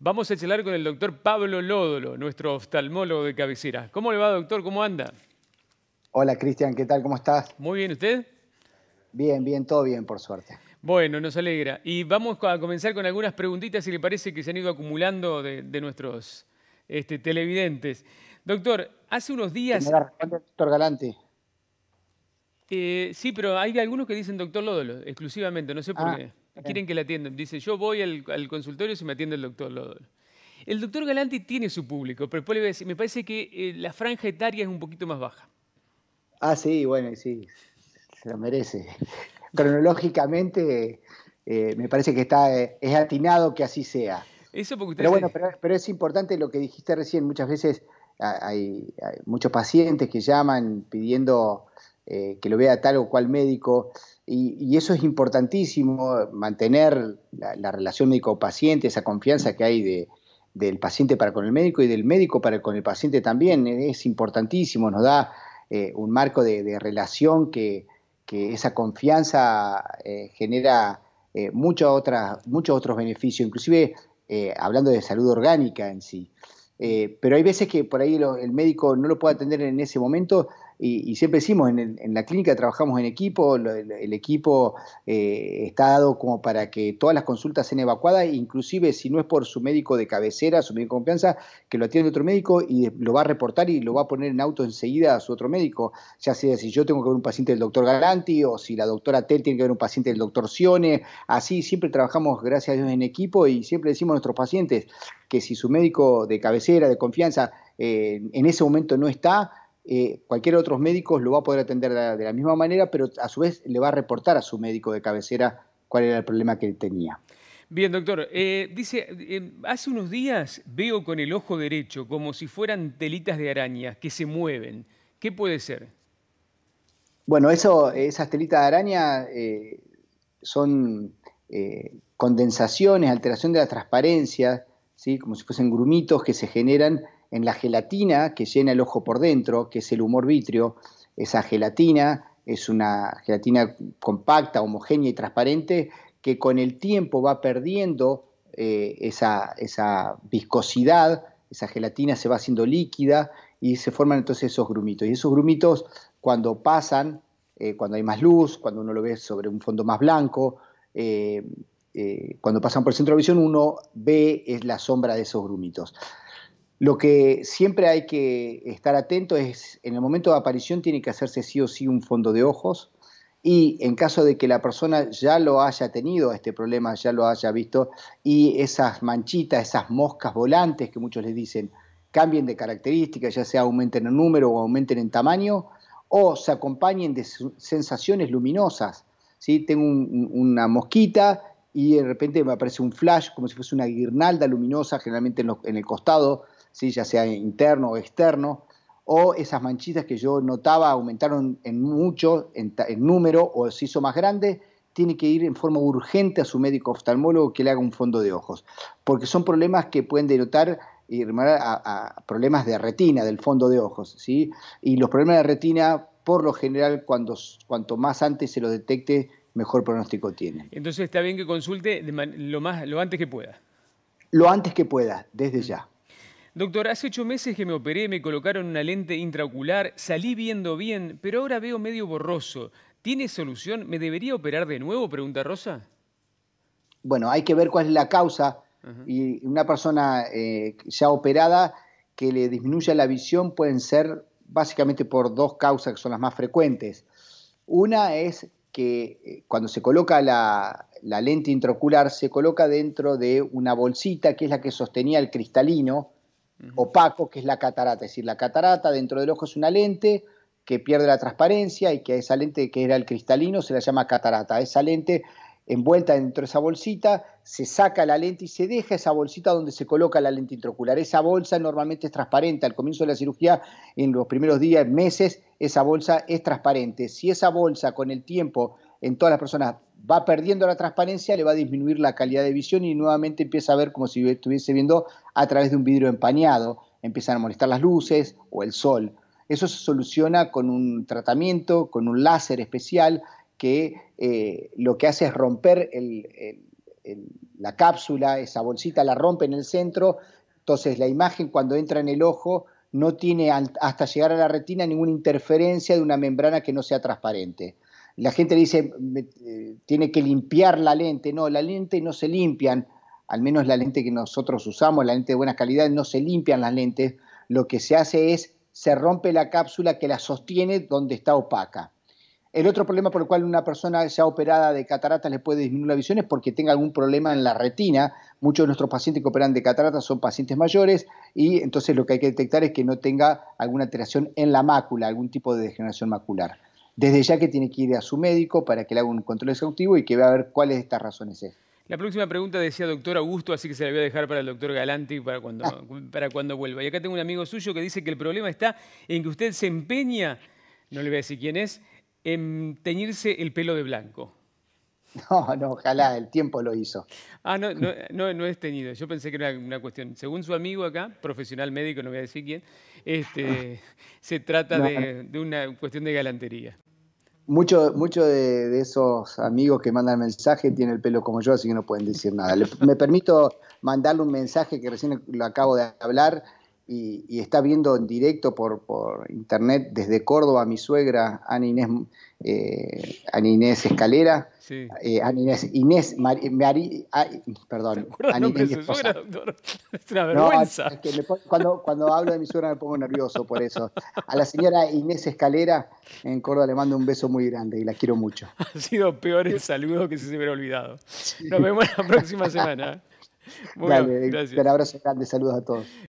Vamos a charlar con el doctor Pablo Lódolo, nuestro oftalmólogo de cabecera. ¿Cómo le va, doctor? ¿Cómo anda? Hola, Cristian, ¿qué tal? ¿Cómo estás? Muy bien, ¿usted? Bien, bien, todo bien, por suerte. Bueno, nos alegra. Y vamos a comenzar con algunas preguntitas, si le parece, que se han ido acumulando de, nuestros este, televidentes. Doctor, hace unos días... Me doctor Galante. Eh, sí, pero hay algunos que dicen doctor Lodolo, exclusivamente, no sé por ah, qué. Quieren que la atiendan. Dice, yo voy al, consultorio si me atiende el doctor Lodolo. El doctor Galanti tiene su público, pero después me parece que eh, la franja etaria es un poquito más baja. Ah, sí, bueno, sí, se lo merece. Cronológicamente, eh, me parece que está, es atinado que así sea. Eso porque pero bueno, pero, es importante lo que dijiste recién, muchas veces ah, hay, muchos pacientes que llaman pidiendo eh, que lo vea tal o cual médico. Y, eso es importantísimo, mantener la, relación médico-paciente, esa confianza que hay de, del paciente para con el médico y del médico para con el paciente también. Eh, es importantísimo, nos da eh, un marco de, relación que, esa confianza genera otras, muchos otros beneficios, inclusive hablando de salud orgánica en sí. pero hay veces que por ahí el médico no lo puede atender en ese momento y, siempre decimos, en, la clínica trabajamos en equipo, el, equipo eh, está dado como para que todas las consultas sean evacuadas, inclusive si no es por su médico de cabecera, su médico de confianza, que lo atiende otro médico y lo va a reportar y lo va a poner en auto enseguida a su otro médico, ya sea si yo tengo que ver un paciente del doctor Galanti o si la doctora Tel tiene que ver un paciente del doctor Sione, así siempre trabajamos, gracias a Dios, en equipo y siempre decimos a nuestros pacientes que si su médico de cabecera, de confianza, eh, en ese momento no está, eh, cualquier otro médico lo va a poder atender de, la misma manera, pero a su vez le va a reportar a su médico de cabecera cuál era el problema que él tenía. Bien, doctor. Eh, dice, hace unos días veo con el ojo derecho como si fueran telitas de araña que se mueven. ¿Qué puede ser? Bueno, eso, esas telitas de araña eh, son condensaciones, alteración de la transparencia, ¿sí? como si fuesen grumitos que se generan en la gelatina que llena el ojo por dentro, que es el humor vitrio. Esa gelatina es una gelatina compacta, homogénea y transparente que con el tiempo va perdiendo eh, esa, viscosidad, esa gelatina se va haciendo líquida y se forman entonces esos grumitos. Y esos grumitos cuando pasan, eh, cuando hay más luz, cuando uno lo ve sobre un fondo más blanco, eh, cuando pasan por el centro de visión uno ve es la sombra de esos grumitos. Lo que siempre hay que estar atento es, en el momento de aparición tiene que hacerse sí o sí un fondo de ojos y en caso de que la persona ya lo haya tenido, este problema ya lo haya visto, y esas manchitas, esas moscas volantes que muchos les dicen, cambien de características, ya sea aumenten en número o aumenten en tamaño, o se acompañen de sensaciones luminosas. Si Tengo una mosquita y de repente me aparece un flash como si fuese una guirnalda luminosa, generalmente en el costado ya sea interno o externo, o esas manchitas que yo notaba aumentaron en mucho, en, número, o se hizo más grande, tiene que ir en forma urgente a su médico oftalmólogo que le haga un fondo de ojos, porque son problemas que pueden derrotar y a, problemas de retina, del fondo de ojos, ¿sí? Y los problemas de retina, por lo general, cuando, cuanto más antes se los detecte, mejor pronóstico tiene. Entonces está bien que consulte lo, más, lo antes que pueda. Lo antes que pueda, desde ya. Doctor, hace ocho meses que me operé, me colocaron una lente intraocular, salí viendo bien, pero ahora veo medio borroso. ¿Tiene solución? ¿Me debería operar de nuevo? Pregunta Rosa. Bueno, hay que ver cuál es la causa. Y una persona eh, ya operada que le disminuya la visión pueden ser básicamente por dos causas que son las más frecuentes. Una es que eh, cuando se coloca la, la lente intraocular, se coloca dentro de una bolsita que es la que sostenía el cristalino, opaco, que es la catarata. Es decir, la catarata dentro del ojo es una lente que pierde la transparencia y que esa lente que era el cristalino se la llama catarata. Esa lente envuelta dentro de esa bolsita, se saca la lente y se deja esa bolsita donde se coloca la lente intraocular. Esa bolsa normalmente es transparente. Al comienzo de la cirugía, en los primeros días, meses, esa bolsa es transparente. Si esa bolsa con el tiempo en todas las personas va perdiendo la transparencia, le va a disminuir la calidad de visión y nuevamente empieza a ver como si estuviese viendo a través de un vidrio empañado, empiezan a molestar las luces o el sol. Eso se soluciona con un tratamiento, con un láser especial que eh, lo que hace es romper la cápsula, esa bolsita la rompe en el centro, entonces la imagen cuando entra en el ojo no tiene hasta llegar a la retina ninguna interferencia de una membrana que no sea transparente. La gente dice, eh, tiene que limpiar la lente. No, la lente no se limpian, al menos la lente que nosotros usamos, la lente de buena calidad, no se limpian las lentes. Lo que se hace es, se rompe la cápsula que la sostiene donde está opaca. El otro problema por el cual una persona ya operada de cataratas le puede disminuir la visión es porque tenga algún problema en la retina. Muchos de nuestros pacientes que operan de cataratas son pacientes mayores y entonces lo que hay que detectar es que no tenga alguna alteración en la mácula, algún tipo de degeneración macular desde ya que tiene que ir a su médico para que le haga un control exhaustivo y que vea a ver cuáles de estas razones es. La próxima pregunta decía doctor Augusto, así que se la voy a dejar para el doctor Galanti para cuando, ah. para cuando vuelva. Y acá tengo un amigo suyo que dice que el problema está en que usted se empeña, no le voy a decir quién es, en teñirse el pelo de blanco. No, no, ojalá, el tiempo lo hizo. Ah, no, no, no, es teñido. Yo pensé que era una, cuestión. Según su amigo acá, profesional médico, no voy a decir quién, este, ah. se trata de, una cuestión de galantería. Muchos mucho de, esos amigos que mandan mensaje tienen el pelo como yo, así que no pueden decir nada. me permito mandarle un mensaje que recién lo acabo de hablar y, está viendo en directo por, internet desde Córdoba mi suegra, Ana Inés, eh, Inés Escalera, sí. Eh, Ana Inés, Inés perdón, Ana mi es una vergüenza. cuando, cuando hablo de mi suegra me pongo nervioso por eso. A la señora Inés Escalera en Córdoba le mando un beso muy grande y la quiero mucho. Ha sido peor el saludo que se, se hubiera olvidado. Nos vemos la próxima semana. Un abrazo grande, saludos a todos.